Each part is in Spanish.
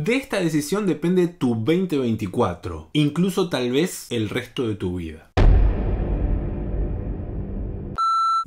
De esta decisión depende tu 2024, incluso tal vez el resto de tu vida.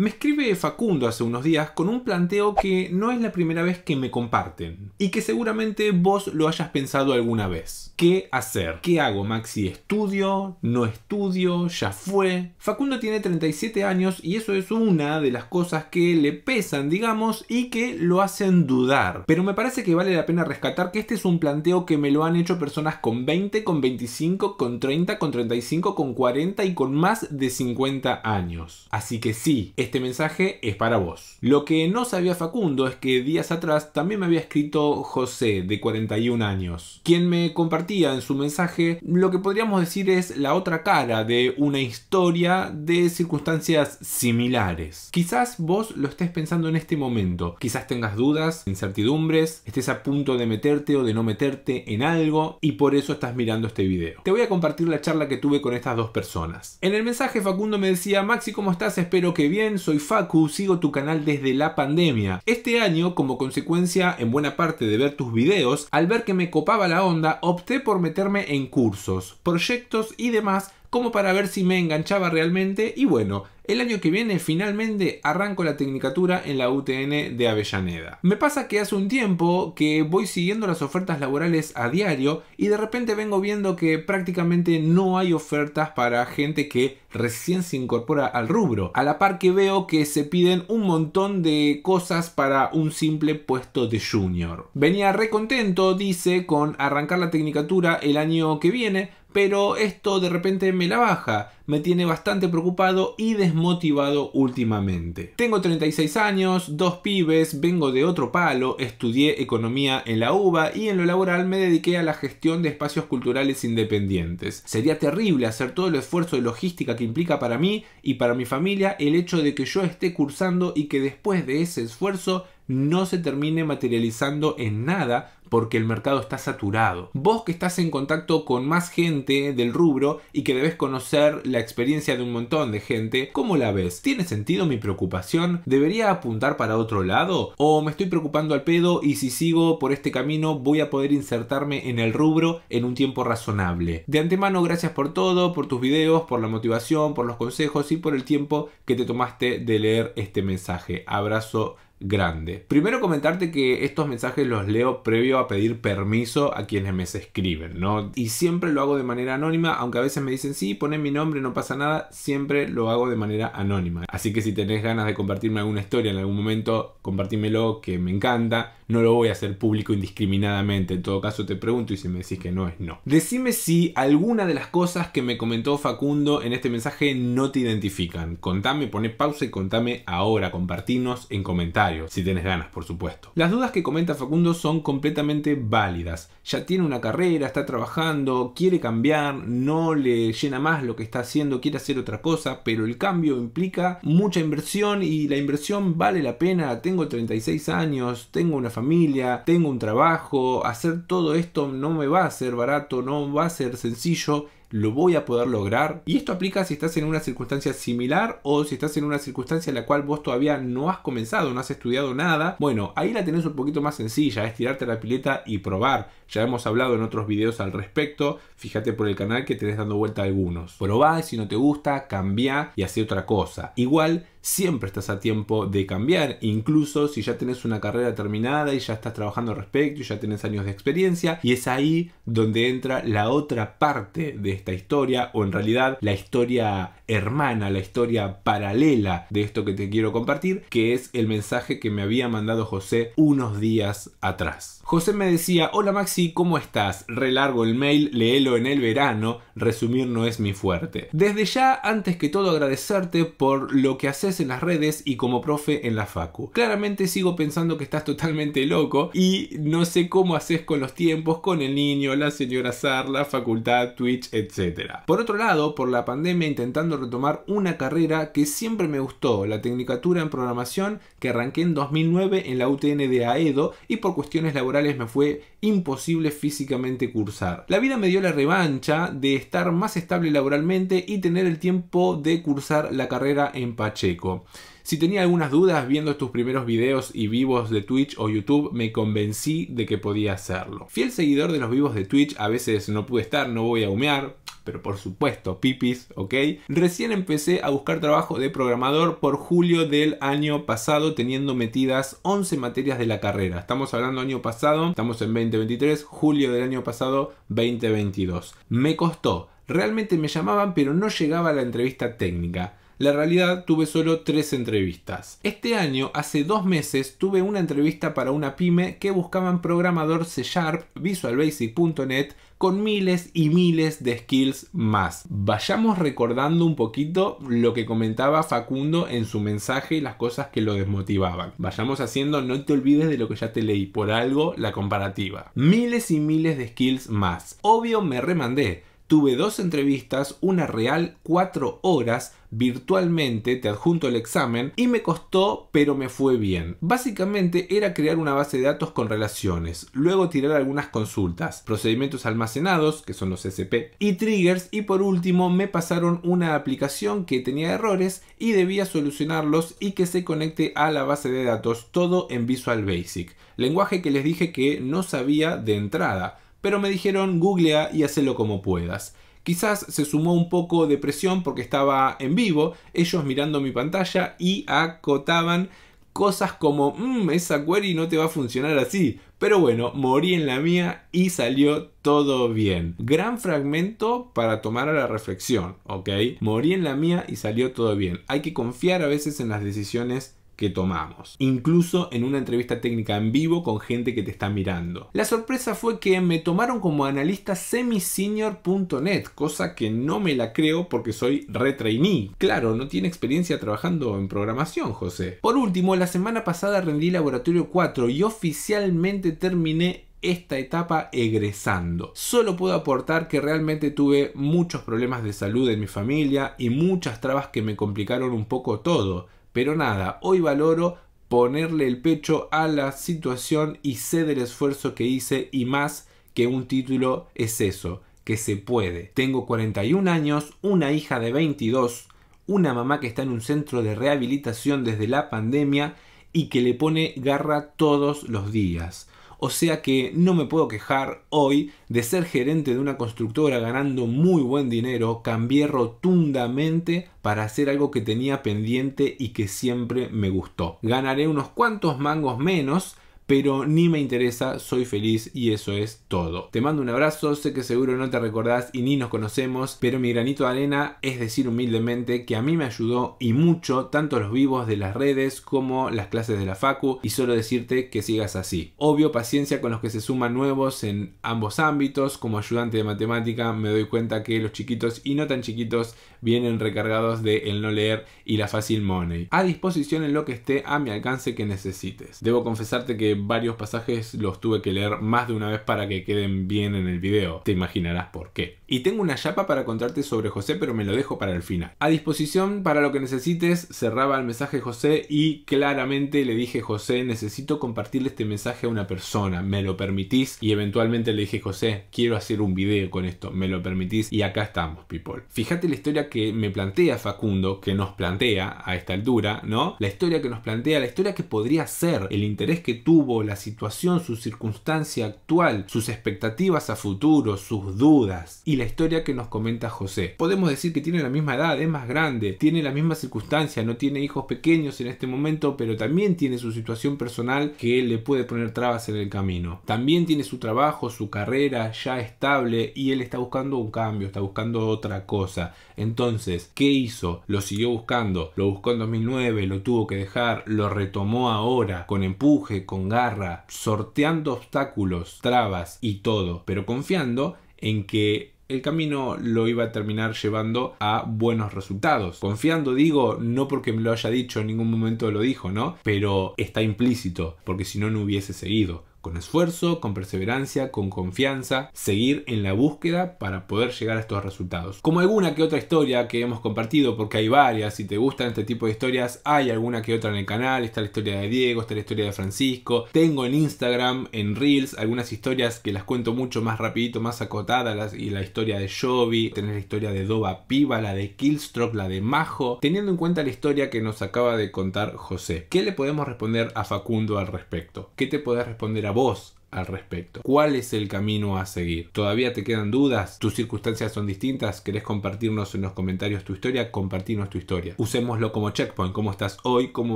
Me escribe Facundo hace unos días con un planteo que no es la primera vez que me comparten y que seguramente vos lo hayas pensado alguna vez. ¿Qué hacer? ¿Qué hago, Maxi? ¿Estudio? ¿No estudio? ¿Ya fue? Facundo tiene 37 años y eso es una de las cosas que le pesan, digamos, y que lo hacen dudar. Pero me parece que vale la pena rescatar que este es un planteo que me lo han hecho personas con 20, con 25, con 30, con 35, con 40 y con más de 50 años. Así que sí, este mensaje es para vos. Lo que no sabía Facundo es que días atrás también me había escrito José, de 41 años, quien me compartía en su mensaje lo que podríamos decir es la otra cara de una historia de circunstancias similares. Quizás vos lo estés pensando en este momento, quizás tengas dudas, incertidumbres, estés a punto de meterte o de no meterte en algo y por eso estás mirando este video. Te voy a compartir la charla que tuve con estas dos personas. En el mensaje Facundo me decía, Maxi, ¿cómo estás? Espero que bien, soy Facu, sigo tu canal desde la pandemia. Este año, como consecuencia en buena parte de ver tus videos, al ver que me copaba la onda, opté por meterme en cursos, proyectos y demás como para ver si me enganchaba realmente y bueno, el año que viene finalmente arranco la tecnicatura en la UTN de Avellaneda. Me pasa que hace un tiempo que voy siguiendo las ofertas laborales a diario y de repente vengo viendo que prácticamente no hay ofertas para gente que recién se incorpora al rubro, a la par que veo que se piden un montón de cosas para un simple puesto de junior. Venía recontento, dice, con arrancar la tecnicatura el año que viene, pero esto de repente me la baja, me tiene bastante preocupado y desmotivado últimamente. Tengo 36 años, dos pibes, vengo de otro palo, estudié economía en la UBA y en lo laboral me dediqué a la gestión de espacios culturales independientes. Sería terrible hacer todo el esfuerzo de logística que implica para mí y para mi familia el hecho de que yo esté cursando y que después de ese esfuerzo no se termine materializando en nada porque el mercado está saturado. Vos que estás en contacto con más gente del rubro y que debes conocer la experiencia de un montón de gente, ¿cómo la ves? ¿Tiene sentido mi preocupación? ¿Debería apuntar para otro lado? ¿O me estoy preocupando al pedo y si sigo por este camino voy a poder insertarme en el rubro en un tiempo razonable? De antemano, gracias por todo, por tus videos, por la motivación, por los consejos y por el tiempo que te tomaste de leer este mensaje. Abrazo grande. Primero comentarte que estos mensajes los leo previo a pedir permiso a quienes me escriben, ¿no? Y siempre lo hago de manera anónima, aunque a veces me dicen, sí, ponen mi nombre, no pasa nada, siempre lo hago de manera anónima. Así que si tenés ganas de compartirme alguna historia en algún momento, compartímelo, que me encanta no lo voy a hacer público indiscriminadamente. En todo caso te pregunto y si me decís que no es no. Decime si alguna de las cosas que me comentó Facundo en este mensaje no te identifican. Contame, poné pausa y contame ahora, compartinos en comentarios, si tenés ganas, por supuesto. Las dudas que comenta Facundo son completamente válidas. Ya tiene una carrera, está trabajando, quiere cambiar, no le llena más lo que está haciendo, quiere hacer otra cosa, pero el cambio implica mucha inversión y la inversión vale la pena. Tengo 36 años, tengo una familia familia, tengo un trabajo, hacer todo esto no me va a ser barato, no va a ser sencillo lo voy a poder lograr. Y esto aplica si estás en una circunstancia similar o si estás en una circunstancia en la cual vos todavía no has comenzado, no has estudiado nada. Bueno, ahí la tenés un poquito más sencilla, es tirarte la pileta y probar. Ya hemos hablado en otros videos al respecto, fíjate por el canal que tenés dando vuelta algunos. Probá, si no te gusta, cambia y hace otra cosa. Igual siempre estás a tiempo de cambiar, incluso si ya tenés una carrera terminada y ya estás trabajando al respecto y ya tienes años de experiencia, y es ahí donde entra la otra parte de esta historia, o en realidad la historia hermana, la historia paralela de esto que te quiero compartir, que es el mensaje que me había mandado José unos días atrás. José me decía, hola Maxi, ¿cómo estás? Relargo el mail, léelo en el verano, resumir no es mi fuerte. Desde ya, antes que todo agradecerte por lo que haces en las redes y como profe en la Facu. Claramente sigo pensando que estás totalmente loco y no sé cómo haces con los tiempos, con el niño, la señora Sar, la facultad, Twitch, etc. Por otro lado, por la pandemia intentando retomar una carrera que siempre me gustó, la Tecnicatura en Programación, que arranqué en 2009 en la UTN de Aedo y por cuestiones laborales me fue imposible físicamente cursar. La vida me dio la revancha de estar más estable laboralmente y tener el tiempo de cursar la carrera en Pacheco. Si tenía algunas dudas viendo tus primeros videos y vivos de Twitch o YouTube, me convencí de que podía hacerlo. Fiel seguidor de los vivos de Twitch, a veces no pude estar, no voy a humear, pero por supuesto, pipis, ¿ok? Recién empecé a buscar trabajo de programador por julio del año pasado, teniendo metidas 11 materias de la carrera. Estamos hablando año pasado, estamos en 2023, julio del año pasado, 2022. Me costó, realmente me llamaban, pero no llegaba a la entrevista técnica. La realidad tuve solo tres entrevistas. Este año, hace dos meses, tuve una entrevista para una pyme que buscaban programador C Sharp, Visual Basic.net, con miles y miles de skills más. Vayamos recordando un poquito lo que comentaba Facundo en su mensaje y las cosas que lo desmotivaban. Vayamos haciendo, no te olvides de lo que ya te leí, por algo la comparativa. Miles y miles de skills más. Obvio me remandé Tuve dos entrevistas, una real, cuatro horas, virtualmente, te adjunto el examen, y me costó, pero me fue bien. Básicamente era crear una base de datos con relaciones, luego tirar algunas consultas, procedimientos almacenados, que son los SP, y triggers, y por último me pasaron una aplicación que tenía errores y debía solucionarlos y que se conecte a la base de datos, todo en Visual Basic, lenguaje que les dije que no sabía de entrada pero me dijeron googlea y hazlo como puedas. Quizás se sumó un poco de presión porque estaba en vivo, ellos mirando mi pantalla y acotaban cosas como, mm, esa query no te va a funcionar así. Pero bueno, morí en la mía y salió todo bien. Gran fragmento para tomar a la reflexión, ¿ok? Morí en la mía y salió todo bien. Hay que confiar a veces en las decisiones que tomamos, incluso en una entrevista técnica en vivo con gente que te está mirando. La sorpresa fue que me tomaron como analista semisenior.net, cosa que no me la creo porque soy retrainee. Claro, no tiene experiencia trabajando en programación, José. Por último, la semana pasada rendí laboratorio 4 y oficialmente terminé esta etapa egresando. Solo puedo aportar que realmente tuve muchos problemas de salud en mi familia y muchas trabas que me complicaron un poco todo pero nada, hoy valoro ponerle el pecho a la situación y sé del esfuerzo que hice y más que un título es eso, que se puede. Tengo 41 años, una hija de 22, una mamá que está en un centro de rehabilitación desde la pandemia y que le pone garra todos los días o sea que no me puedo quejar hoy de ser gerente de una constructora ganando muy buen dinero, cambié rotundamente para hacer algo que tenía pendiente y que siempre me gustó. Ganaré unos cuantos mangos menos, pero ni me interesa, soy feliz y eso es todo. Te mando un abrazo, sé que seguro no te recordás y ni nos conocemos, pero mi granito de arena es decir humildemente que a mí me ayudó y mucho tanto los vivos de las redes como las clases de la facu y solo decirte que sigas así. Obvio paciencia con los que se suman nuevos en ambos ámbitos, como ayudante de matemática me doy cuenta que los chiquitos y no tan chiquitos vienen recargados de el no leer y la fácil money. A disposición en lo que esté a mi alcance que necesites. Debo confesarte que varios pasajes los tuve que leer más de una vez para que queden bien en el video. Te imaginarás por qué. Y tengo una chapa para contarte sobre José, pero me lo dejo para el final. A disposición para lo que necesites, cerraba el mensaje José y claramente le dije José, necesito compartirle este mensaje a una persona, ¿me lo permitís? Y eventualmente le dije José, quiero hacer un video con esto, ¿me lo permitís? Y acá estamos, people. Fíjate la historia que me plantea Facundo, que nos plantea a esta altura, ¿no? La historia que nos plantea, la historia que podría ser, el interés que tuvo, la situación, su circunstancia actual, sus expectativas a futuro, sus dudas y la historia que nos comenta José. Podemos decir que tiene la misma edad, es más grande, tiene la misma circunstancia, no tiene hijos pequeños en este momento, pero también tiene su situación personal que le puede poner trabas en el camino. También tiene su trabajo, su carrera ya estable y él está buscando un cambio, está buscando otra cosa. Entonces, ¿qué hizo? Lo siguió buscando, lo buscó en 2009, lo tuvo que dejar, lo retomó ahora, con empuje, con garra, sorteando obstáculos, trabas y todo, pero confiando en que el camino lo iba a terminar llevando a buenos resultados. Confiando, digo, no porque me lo haya dicho, en ningún momento lo dijo, ¿no? Pero está implícito, porque si no, no hubiese seguido con esfuerzo, con perseverancia, con confianza, seguir en la búsqueda para poder llegar a estos resultados. Como alguna que otra historia que hemos compartido, porque hay varias, y te gustan este tipo de historias, hay alguna que otra en el canal, está la historia de Diego, está la historia de Francisco, tengo en Instagram, en Reels, algunas historias que las cuento mucho más rapidito, más acotadas, y la historia de Jovi, tenés la historia de Doba Piva, la de Killstroke, la de Majo, teniendo en cuenta la historia que nos acaba de contar José. ¿Qué le podemos responder a Facundo al respecto? ¿Qué te podés responder a voz vos al respecto. ¿Cuál es el camino a seguir? ¿Todavía te quedan dudas? ¿Tus circunstancias son distintas? ¿Querés compartirnos en los comentarios tu historia? Compartirnos tu historia. Usémoslo como checkpoint. ¿Cómo estás hoy? ¿Cómo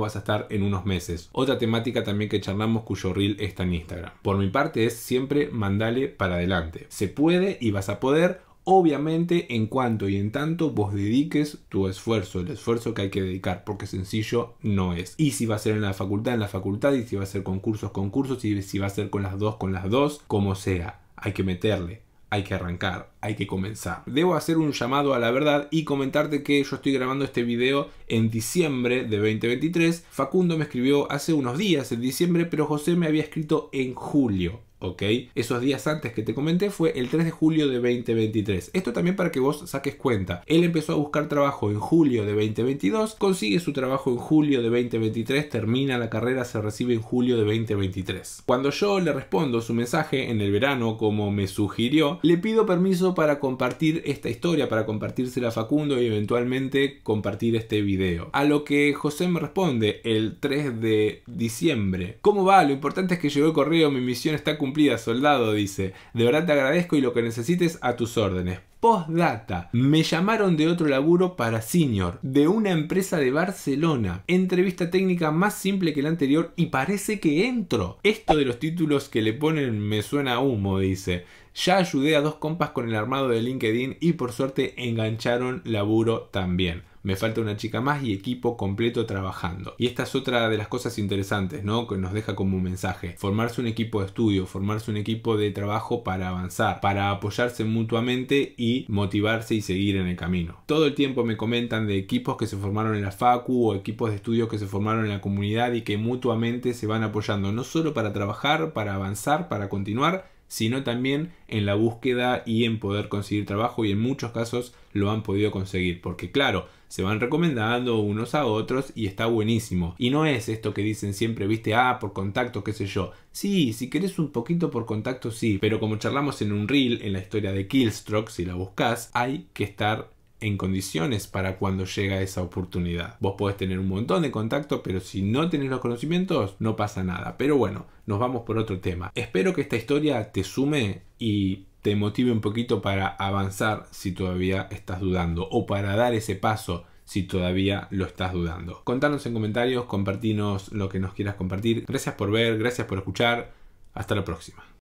vas a estar en unos meses? Otra temática también que charlamos cuyo reel está en Instagram. Por mi parte es siempre mandale para adelante. Se puede y vas a poder Obviamente, en cuanto y en tanto vos dediques tu esfuerzo, el esfuerzo que hay que dedicar, porque sencillo no es. Y si va a ser en la facultad, en la facultad, y si va a ser concursos, concursos, y si va a ser con las dos, con las dos, como sea, hay que meterle, hay que arrancar, hay que comenzar. Debo hacer un llamado a la verdad y comentarte que yo estoy grabando este video en diciembre de 2023. Facundo me escribió hace unos días, en diciembre, pero José me había escrito en julio. ¿ok? Esos días antes que te comenté fue el 3 de julio de 2023. Esto también para que vos saques cuenta. Él empezó a buscar trabajo en julio de 2022, consigue su trabajo en julio de 2023, termina la carrera, se recibe en julio de 2023. Cuando yo le respondo su mensaje en el verano, como me sugirió, le pido permiso para compartir esta historia, para compartírsela a Facundo y eventualmente compartir este video. A lo que José me responde el 3 de diciembre. ¿Cómo va? Lo importante es que llegó el correo, mi misión está cumplida cumplida, soldado, dice. De verdad te agradezco y lo que necesites a tus órdenes. Postdata. Me llamaron de otro laburo para senior, de una empresa de Barcelona. Entrevista técnica más simple que la anterior y parece que entro. Esto de los títulos que le ponen me suena a humo, dice. Ya ayudé a dos compas con el armado de LinkedIn y por suerte engancharon laburo también. Me falta una chica más y equipo completo trabajando. Y esta es otra de las cosas interesantes, ¿no? Que nos deja como un mensaje. Formarse un equipo de estudio, formarse un equipo de trabajo para avanzar, para apoyarse mutuamente y motivarse y seguir en el camino. Todo el tiempo me comentan de equipos que se formaron en la Facu o equipos de estudio que se formaron en la comunidad y que mutuamente se van apoyando, no solo para trabajar, para avanzar, para continuar, sino también en la búsqueda y en poder conseguir trabajo y en muchos casos lo han podido conseguir, porque claro, se van recomendando unos a otros y está buenísimo. Y no es esto que dicen siempre, viste, ah, por contacto, qué sé yo. Sí, si querés un poquito por contacto, sí, pero como charlamos en un reel, en la historia de Killstroke, si la buscas, hay que estar en condiciones para cuando llega esa oportunidad. Vos podés tener un montón de contactos, pero si no tenés los conocimientos, no pasa nada. Pero bueno, nos vamos por otro tema. Espero que esta historia te sume y te motive un poquito para avanzar si todavía estás dudando o para dar ese paso si todavía lo estás dudando. Contanos en comentarios, compartinos lo que nos quieras compartir. Gracias por ver, gracias por escuchar. Hasta la próxima.